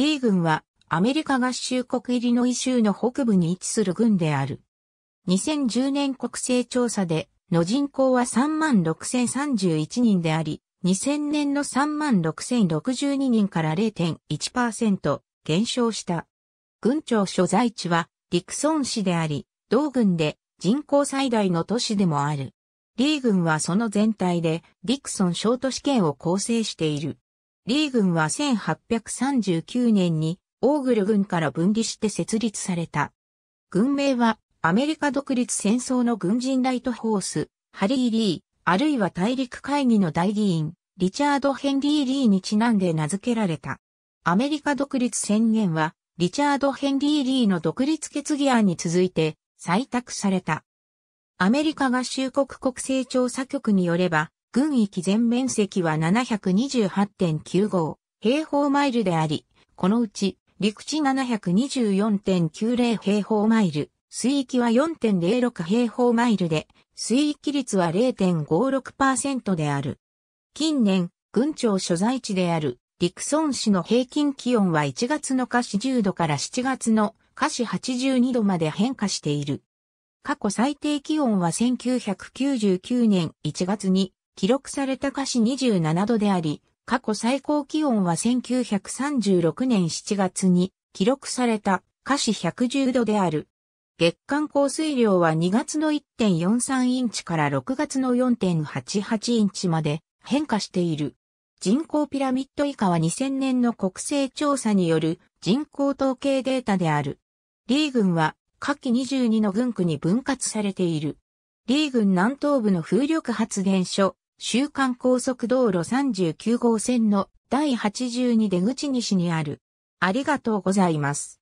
リー軍はアメリカ合衆国イリノイ州の北部に位置する軍である。2010年国勢調査での人口は36,031人であり、2000年の36,062人から0.1%減少した。軍庁所在地はリクソン市であり、同軍で人口最大の都市でもある。リー軍はその全体でディクソン小都市圏を構成している。リー軍は1839年にオーグル軍から分離して設立された。軍名はアメリカ独立戦争の軍人ライトホース、ハリー・リー、あるいは大陸会議の大議員、リチャード・ヘンリー・リーにちなんで名付けられた。アメリカ独立宣言は、リチャード・ヘンリー・リーの独立決議案に続いて採択された。アメリカ合衆国国勢調査局によれば、軍域全面積は728.95平方マイルであり、このうち陸地724.90平方マイル、水域は4.06平方マイルで、水域率は0.56%である。近年、軍庁所在地である、陸村市の平均気温は1月の下市10度から7月の下市82度まで変化している。過去最低気温は1999年1月に記録された華氏27度であり、過去最高気温は1936年7月に記録された華氏110度である。月間降水量は2月の1.43インチから6月の4.88インチまで変化している。人口ピラミッド以下は2000年の国勢調査による人口統計データである。リー軍は下記22の軍区に分割されている。リー軍南東部の風力発電所、週刊高速道路39号線の第82出口西にある。ありがとうございます。